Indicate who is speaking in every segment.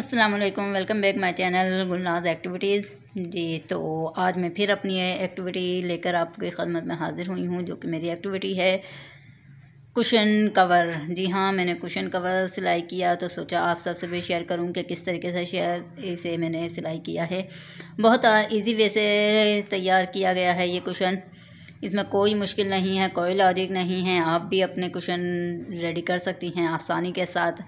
Speaker 1: अस्सलाम वालेकुम welcome back my channel Gulnaz activities जी तो आज मैं फिर अपनी एक्टिविटी लेकर आपकी खदमत में हाज़िर हुई हूँ जो कि मेरी एक्टिविटी है कुशन कवर जी हाँ मैंने कुशन कवर सिलाई किया तो सोचा आप सबसे भी शेयर करूँ कि किस तरीके से शेयर इसे मैंने सिलाई किया है बहुत इजी वे से तैयार किया गया है ये कुशन इसमें कोई मुश्किल नहीं है कोई लॉजिक नहीं है आप भी अपने कुशन रेडी कर सकती हैं आसानी के साथ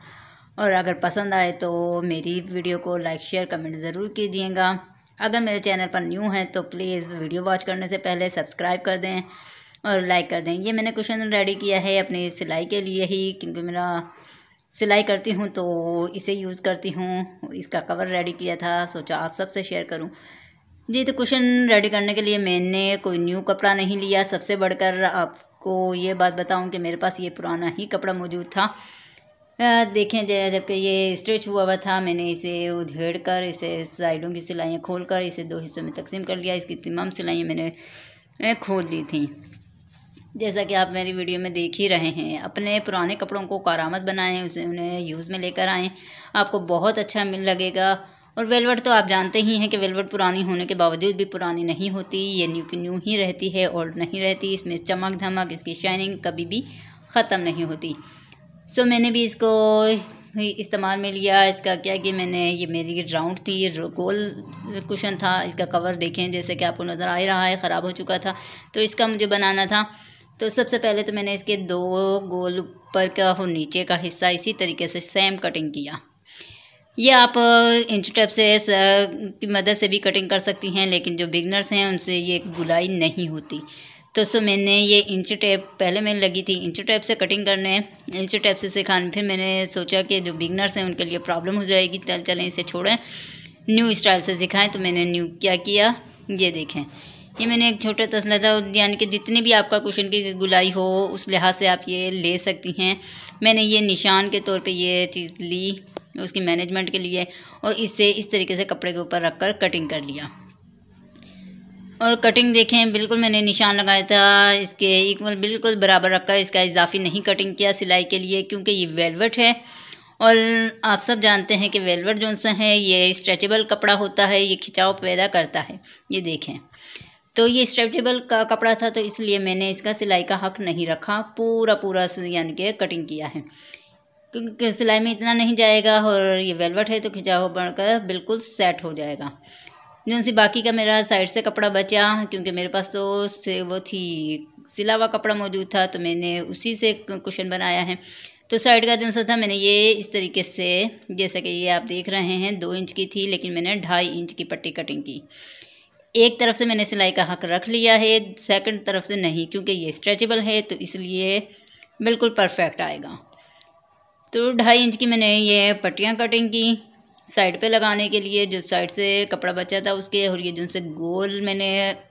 Speaker 1: और अगर पसंद आए तो मेरी वीडियो को लाइक शेयर कमेंट ज़रूर कीजिएगा अगर मेरे चैनल पर न्यू हैं तो प्लीज़ वीडियो वॉच करने से पहले सब्सक्राइब कर दें और लाइक कर दें ये मैंने क्वेश्चन रेडी किया है अपनी सिलाई के लिए ही क्योंकि मेरा सिलाई करती हूँ तो इसे यूज़ करती हूँ इसका कवर रेडी किया था सोचा आप सबसे शेयर करूँ जी तो क्वेश्चन रेडी करने के लिए मैंने कोई न्यू कपड़ा नहीं लिया सबसे बढ़कर आपको ये बात बताऊँ कि मेरे पास ये पुराना ही कपड़ा मौजूद था देखें जबकि ये स्ट्रेच हुआ हुआ था मैंने इसे उधेड़ कर इसे साइडों की सिलाइयाँ खोल कर इसे दो हिस्सों में तकसीम कर लिया इसकी तमाम सिलाइयाँ मैंने खोल ली थी जैसा कि आप मेरी वीडियो में देख ही रहे हैं अपने पुराने कपड़ों को कारामत बनाएं उसे उन्हें यूज़ में लेकर आएँ आपको बहुत अच्छा मिल लगेगा और वेलवेट तो आप जानते ही हैं कि वेलवेट पुरानी होने के बावजूद भी पुरानी नहीं होती ये न्यू की न्यू ही रहती है ओल्ड नहीं रहती इसमें चमक धमक इसकी शाइनिंग कभी भी ख़त्म नहीं होती सो मैंने भी इसको इस्तेमाल में लिया इसका क्या कि मैंने ये मेरी राउंड थी ये गोल कुशन था इसका कवर देखें जैसे कि आपको नज़र आ ही रहा है ख़राब हो चुका था तो इसका मुझे बनाना था तो सबसे पहले तो मैंने इसके दो गोल ऊपर का और नीचे का हिस्सा इसी तरीके से सेम कटिंग किया ये आप इंच टेप से की मदद से भी कटिंग कर सकती हैं लेकिन जो बिगनर्स हैं उनसे ये गुलाई नहीं होती तो सो मैंने ये इंच टेप पहले मैंने लगी थी इंच टेप से कटिंग करने इंच टेप से सिखाने फिर मैंने सोचा कि जो बिगनर्स हैं उनके लिए प्रॉब्लम हो जाएगी चल चलें इसे छोड़ें न्यू स्टाइल से सिखाएं तो मैंने न्यू क्या किया ये देखें ये मैंने एक छोटा तसला था यानी कि जितने भी आपका कुशन की गुलाई हो उस लिहाज से आप ये ले सकती हैं मैंने ये निशान के तौर पर ये चीज़ ली उसकी मैनेजमेंट के लिए और इसे इस तरीके से कपड़े के ऊपर रख कर कटिंग कर लिया और कटिंग देखें बिल्कुल मैंने निशान लगाया था इसके इक्वल बिल्कुल बराबर रखा इसका इजाफी नहीं कटिंग किया सिलाई के लिए क्योंकि ये वेलवेट है और आप सब जानते हैं कि वेलवेट जो सा है ये स्ट्रेचेबल कपड़ा होता है ये खिंचाव पैदा करता है ये देखें तो ये स्ट्रेचेबल का कपड़ा था तो इसलिए मैंने इसका सिलाई का हक नहीं रखा पूरा पूरा यानी कि कटिंग किया है क्योंकि सिलाई में इतना नहीं जाएगा और ये वेलवेट है तो खिंचाव बढ़कर बिल्कुल सेट हो जाएगा जिनसे बाकी का मेरा साइड से कपड़ा बचा क्योंकि मेरे पास तो से वो थी सिला हुआ कपड़ा मौजूद था तो मैंने उसी से कुशन बनाया है तो साइड का जो सा था मैंने ये इस तरीके से जैसा कि ये आप देख रहे हैं दो इंच की थी लेकिन मैंने ढाई इंच की पट्टी कटिंग की एक तरफ से मैंने सिलाई का हक रख लिया है सेकंड तरफ से नहीं क्योंकि ये स्ट्रेचेबल है तो इसलिए बिल्कुल परफेक्ट आएगा तो ढाई इंच की मैंने ये पट्टियाँ कटिंग की साइड पे लगाने के लिए जिस साइड से कपड़ा बचा था उसके और ये जिनसे गोल मैंने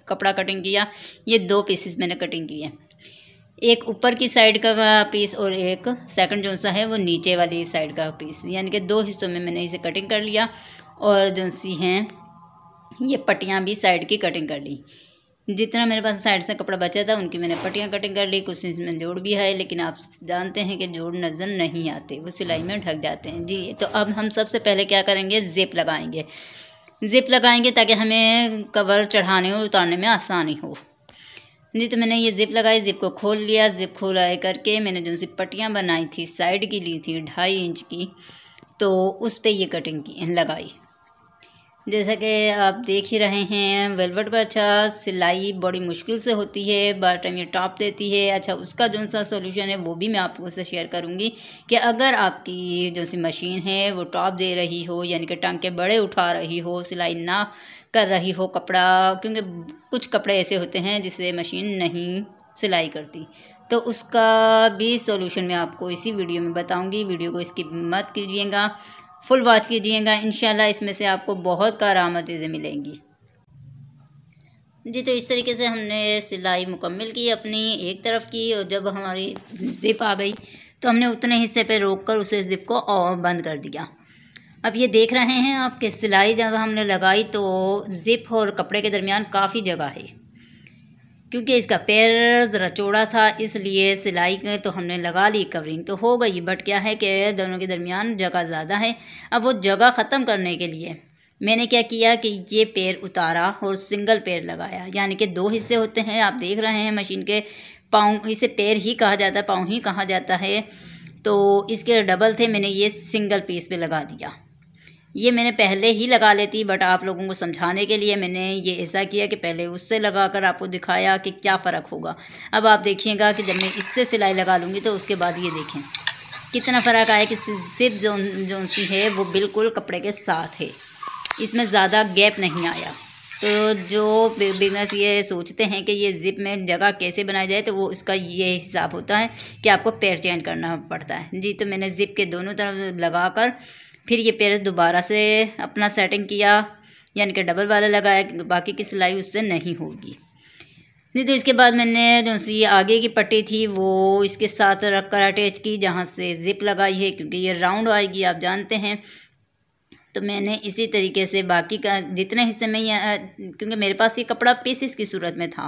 Speaker 1: कपड़ा कटिंग किया ये दो पीसेस मैंने कटिंग किए एक ऊपर की साइड का पीस और एक सेकंड जो सा है वो नीचे वाली साइड का पीस यानी कि दो हिस्सों में मैंने इसे कटिंग कर लिया और जो सी हैं ये पट्टियाँ भी साइड की कटिंग कर ली जितना मेरे पास साइड से कपड़ा बचा था उनकी मैंने पट्टियाँ कटिंग कर ली कुछ इसमें जोड़ भी है लेकिन आप जानते हैं कि जोड़ नज़र नहीं आते वो सिलाई में ढक जाते हैं जी तो अब हम सबसे पहले क्या करेंगे जेप लगाएंगे जिप लगाएंगे ताकि हमें कवर चढ़ाने और उतारने में आसानी हो जी तो मैंने ये जिप लगाई जिप को खोल लिया जिप खोला करके मैंने जो सी पट्टियाँ बनाई थी साइड की ली थी ढाई इंच की तो उस पर ये कटिंग की लगाई जैसा कि आप देख ही रहे हैं वेलवेट पर अच्छा सिलाई बड़ी मुश्किल से होती है बार टाइम ये टॉप देती है अच्छा उसका जो सा सोल्यूशन है वो भी मैं आपको से शेयर करूँगी कि अगर आपकी जो सी मशीन है वो टॉप दे रही हो यानी कि टांके बड़े उठा रही हो सिलाई ना कर रही हो कपड़ा क्योंकि कुछ कपड़े ऐसे होते हैं जिसे मशीन नहीं सिलाई करती तो उसका भी सोल्यूशन मैं आपको इसी वीडियो में बताऊँगी वीडियो को इसकी मत कीजिएगा फुल वॉच कीजिएगा इन इसमें से आपको बहुत कारामद चीज़ें मिलेंगी जी तो इस तरीके से हमने सिलाई मुकम्मल की अपनी एक तरफ की और जब हमारी ज़िप आ गई तो हमने उतने हिस्से पे रोक कर उसे ज़िप को और बंद कर दिया अब ये देख रहे हैं आप कि सिलाई जब हमने लगाई तो ज़िप और कपड़े के दरमियान काफ़ी जगह है क्योंकि इसका पैर ज़रा चौड़ा था इसलिए सिलाई तो हमने लगा ली कवरिंग तो हो गई बट क्या है कि दोनों के दरमियान जगह ज़्यादा है अब वो जगह ख़त्म करने के लिए मैंने क्या किया कि ये पैर उतारा और सिंगल पैर लगाया यानी कि दो हिस्से होते हैं आप देख रहे हैं मशीन के पाँव इसे पैर ही कहा जाता है पाँव ही कहा जाता है तो इसके डबल थे मैंने ये सिंगल पीस पे लगा दिया ये मैंने पहले ही लगा लेती बट आप लोगों को समझाने के लिए मैंने ये ऐसा किया कि पहले उससे लगा कर आपको दिखाया कि क्या फ़र्क होगा अब आप देखिएगा कि जब मैं इससे सिलाई लगा लूँगी तो उसके बाद ये देखें कितना फ़र्क आया कि सिर्फ जो जो सी है वो बिल्कुल कपड़े के साथ है इसमें ज़्यादा गैप नहीं आया तो जो बिगनर्स ये सोचते हैं कि ये ज़िप में जगह कैसे बनाई जाए तो वो उसका ये हिसाब होता है कि आपको पैर चेंज करना पड़ता है जी तो मैंने ज़िप के दोनों तरफ लगा कर फिर ये पेयर दोबारा से अपना सेटिंग किया यानी कि डबल वाला लगाया क्योंकि बाकी की सिलाई उससे नहीं होगी नहीं तो इसके बाद मैंने जो सी आगे की पट्टी थी वो इसके साथ रख कर अटैच की जहाँ से जिप लगाई है क्योंकि ये राउंड आएगी आप जानते हैं तो मैंने इसी तरीके से बाकी का जितने हिस्से में यह क्योंकि मेरे पास ये कपड़ा पीसेस की सूरत में था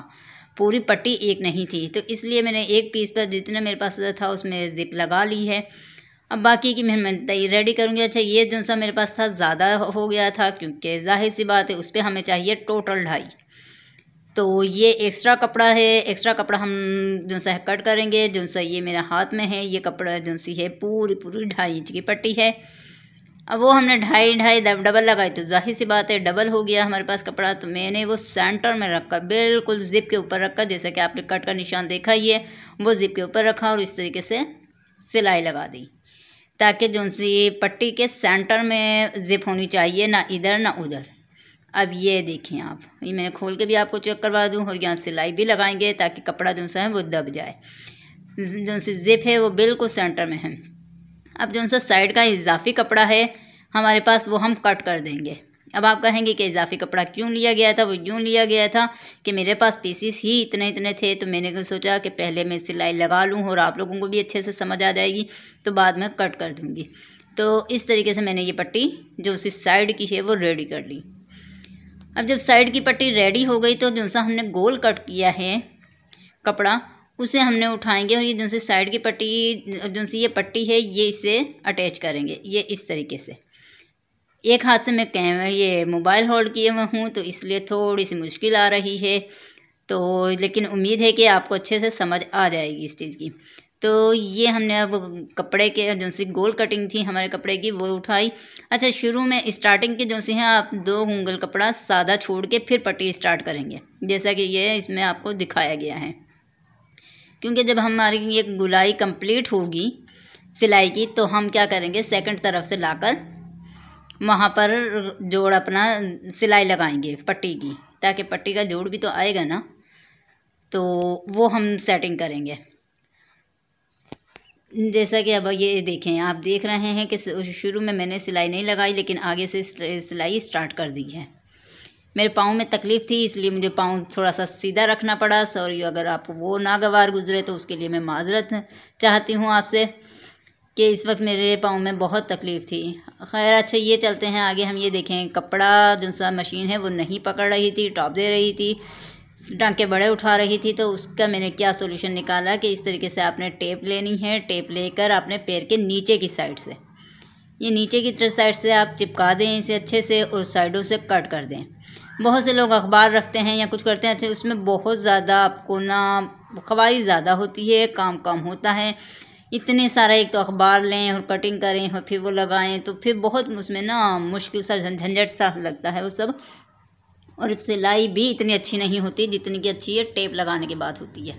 Speaker 1: पूरी पट्टी एक नहीं थी तो इसलिए मैंने एक पीस पर जितना मेरे पास था उसमें ज़िप लगा ली है अब बाकी की मैं रेडी करूँगी अच्छा ये जो सा मेरे पास था ज़्यादा हो गया था क्योंकि जाहिर सी बात है उस पर हमें चाहिए टोटल ढाई तो ये एक्स्ट्रा कपड़ा है एक्स्ट्रा कपड़ा हम जो सा कट करेंगे जो सा ये मेरे हाथ में है ये कपड़ा जो सी है पूरी पूरी ढाई इंच की पट्टी है अब वो हमने ढाई ढाई डबल लगाई तो जाहिर सी बात है डबल हो गया हमारे पास कपड़ा तो मैंने वो सेंटर में रखा बिल्कुल ज़िप के ऊपर रखा जैसे कि आपने कट का निशान देखा ही है वो ज़िप के ऊपर रखा और इस तरीके से सिलाई लगा दी ताकि जो सी पट्टी के सेंटर में ज़िप होनी चाहिए ना इधर ना उधर अब ये देखें आप ये मैंने खोल के भी आपको चेक करवा दूँ और यहाँ सिलाई भी लगाएंगे ताकि कपड़ा जो सा है वो दब जाए जो सी ज़िप है वो बिल्कुल सेंटर में है अब जो साइड का इजाफी कपड़ा है हमारे पास वो हम कट कर देंगे अब आप कहेंगे कि इजाफी कपड़ा क्यों लिया गया था वो यूँ लिया गया था कि मेरे पास पीसीस ही इतने इतने थे तो मैंने सोचा कि पहले मैं सिलाई लगा लूँ और आप लोगों को भी अच्छे से समझ आ जाएगी तो बाद में कट कर दूँगी तो इस तरीके से मैंने ये पट्टी जो उसी साइड की है वो रेडी कर ली अब जब साइड की पट्टी रेडी हो गई तो जो सा हमने गोल कट किया है कपड़ा उसे हमने उठाएंगे और ये जो साइड की पट्टी जो ये पट्टी है ये इसे अटैच करेंगे ये इस तरीके से एक हाथ से मैं कैमरे ये मोबाइल होल्ड किए हुए हूँ तो इसलिए थोड़ी सी मुश्किल आ रही है तो लेकिन उम्मीद है कि आपको अच्छे से समझ आ जाएगी इस चीज़ की तो ये हमने अब कपड़े के जो सी गोल कटिंग थी हमारे कपड़े की वो उठाई अच्छा शुरू में स्टार्टिंग के जो सी हैं आप दो उंगल कपड़ा सादा छोड़ के फिर पट्टी स्टार्ट करेंगे जैसा कि ये इसमें आपको दिखाया गया है क्योंकि जब हमारी ये गुलाई कंप्लीट होगी सिलाई की तो हम क्या करेंगे सेकंड तरफ से लाकर वहाँ पर जोड़ अपना सिलाई लगाएंगे पट्टी की ताकि पट्टी का जोड़ भी तो आएगा ना तो वो हम सेटिंग करेंगे जैसा कि अब ये देखें आप देख रहे हैं कि शुरू में मैंने सिलाई नहीं लगाई लेकिन आगे से सिलाई स्टार्ट कर दी है मेरे पाँव में तकलीफ़ थी इसलिए मुझे पाँव थोड़ा सा सीधा रखना पड़ा सॉरी अगर आपको वो नागवार गुजरे तो उसके लिए मैं माजरत चाहती हूँ आपसे कि इस वक्त मेरे पाँव में बहुत तकलीफ़ थी खैर अच्छा ये चलते हैं आगे हम ये देखें कपड़ा जो सा मशीन है वो नहीं पकड़ रही थी टॉप दे रही थी टाँके बड़े उठा रही थी तो उसका मैंने क्या सोल्यूशन निकाला कि इस तरीके से आपने टेप लेनी है टेप लेकर आपने पैर के नीचे की साइड से ये नीचे की तरफ साइड से आप चिपका दें इसे अच्छे से और साइडों से कट कर दें बहुत से लोग अखबार रखते हैं या कुछ करते हैं अच्छे उसमें बहुत ज़्यादा आपको ना खबारी ज़्यादा होती है काम कम होता है इतने सारे एक तो अखबार लें और कटिंग करें और फिर वो लगाएं तो फिर बहुत उसमें ना मुश्किल सा झंझट सा लगता है वो सब और सिलाई भी इतनी अच्छी नहीं होती जितनी की अच्छी है टेप लगाने के बाद होती है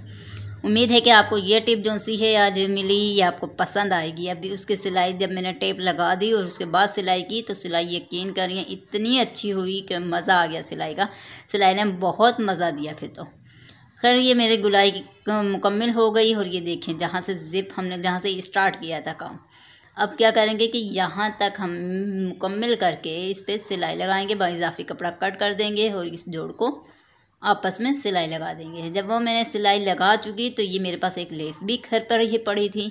Speaker 1: उम्मीद है कि आपको ये टिप जो सी है आज मिली ये आपको पसंद आएगी अभी उसकी सिलाई जब मैंने टेप लगा दी और उसके बाद सिलाई की तो सिलाई यकीन करिए इतनी अच्छी हुई कि मज़ा आ गया सिलाई का सिलाई ने बहुत मज़ा दिया फिर तो खैर ये मेरे गुलाई मुकम्मल हो गई और ये देखें जहाँ से ज़िप हमने जहाँ से स्टार्ट किया था काम अब क्या करेंगे कि यहाँ तक हम मुकम्मल करके इस पर सिलाई लगाएंगे बाइजाफी कपड़ा कट कर देंगे और इस जोड़ को आपस में सिलाई लगा देंगे जब वो मैंने सिलाई लगा चुकी तो ये मेरे पास एक लेस भी घर पर ही पड़ी थी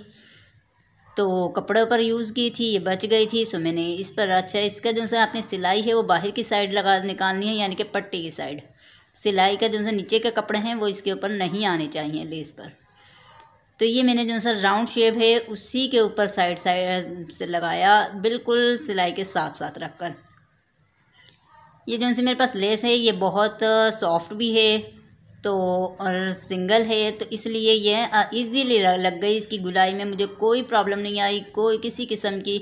Speaker 1: तो कपड़े पर यूज़ की थी ये बच गई थी सो मैंने इस पर अच्छा इसका जो आपने सिलाई है वो बाहर की साइड लगा निकालनी है यानी कि पट्टी की साइड सिलाई का जो नीचे के कपड़े हैं वो इसके ऊपर नहीं आने चाहिए लेस पर तो ये मैंने जो सा राउंड शेप है उसी के ऊपर साइड साइड से लगाया बिल्कुल सिलाई के साथ साथ रख कर ये जो सी मेरे पास लेस है ये बहुत सॉफ्ट भी है तो और सिंगल है तो इसलिए ये इजीली लग गई इसकी गुलाई में मुझे कोई प्रॉब्लम नहीं आई कोई किसी किस्म की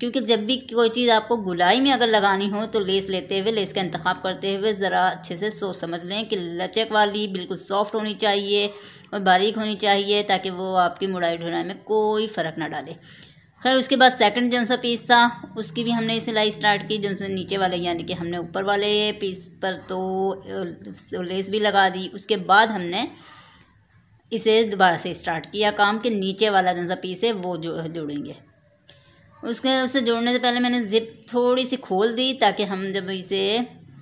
Speaker 1: क्योंकि जब भी कोई चीज़ आपको गुलाई में अगर लगानी हो तो लेस लेते हुए लेस का इंतखा करते हुए ज़रा अच्छे से सोच समझ लें कि लचक वाली बिल्कुल सॉफ्ट होनी चाहिए और बारीक होनी चाहिए ताकि वो आपकी मुड़ाई ढुलाई में कोई फ़र्क ना डाले खैर उसके बाद सेकंड जो सा पीस था उसकी भी हमने सिलाई स्टार्ट की जो नीचे वाले यानी कि हमने ऊपर वाले पीस पर तो, तो लेस भी लगा दी उसके बाद हमने इसे दोबारा से स्टार्ट किया काम के नीचे वाला जो सा पीस है वो जो जोड़ेंगे उसके उसे जोड़ने से पहले मैंने ज़िप थोड़ी सी खोल दी ताकि हम जब इसे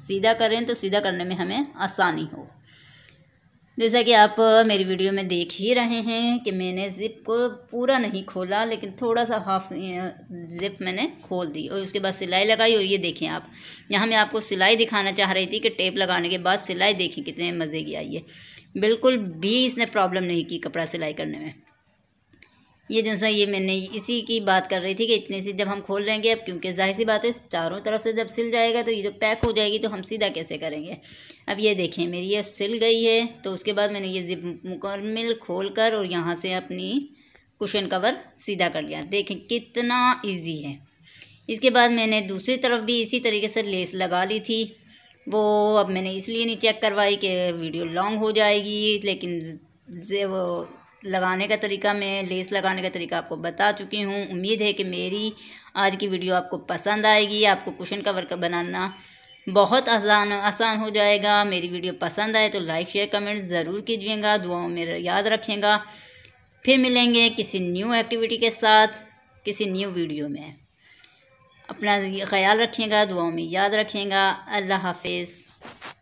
Speaker 1: सीधा करें तो सीधा करने में हमें आसानी हो जैसा कि आप मेरी वीडियो में देख ही रहे हैं कि मैंने ज़िप को पूरा नहीं खोला लेकिन थोड़ा सा हाफ ज़िप मैंने खोल दी और उसके बाद सिलाई लगाई और ये देखें आप यहाँ मैं आपको सिलाई दिखाना चाह रही थी कि टेप लगाने के बाद सिलाई देखें कितने मज़े की आई है बिल्कुल भी इसने प्रॉब्लम नहीं की कपड़ा सिलाई करने में ये जो सा ये मैंने इसी की बात कर रही थी कि इतने सी जब हम खोल लेंगे अब क्योंकि जाहिर सी बात है चारों तरफ से जब सिल जाएगा तो ये जब पैक हो जाएगी तो हम सीधा कैसे करेंगे अब ये देखें मेरी ये सिल गई है तो उसके बाद मैंने ये जिप मुकम्मल खोल कर और यहाँ से अपनी कुशन कवर सीधा कर लिया देखें कितना ईजी है इसके बाद मैंने दूसरी तरफ भी इसी तरीके से लेस लगा ली थी वो अब मैंने इसलिए नहीं चेक करवाई कि वीडियो लॉन्ग हो जाएगी लेकिन वो लगाने का तरीका मैं लेस लगाने का तरीका आपको बता चुकी हूँ उम्मीद है कि मेरी आज की वीडियो आपको पसंद आएगी आपको कुशन कवर का बनाना बहुत आसान आसान हो जाएगा मेरी वीडियो पसंद आए तो लाइक शेयर कमेंट ज़रूर कीजिएगा दुआओं में याद रखिएगा फिर मिलेंगे किसी न्यू एक्टिविटी के साथ किसी न्यू वीडियो में अपना ख्याल रखिएगा दुआओं में याद रखिएगा अल्लाह हाफिज़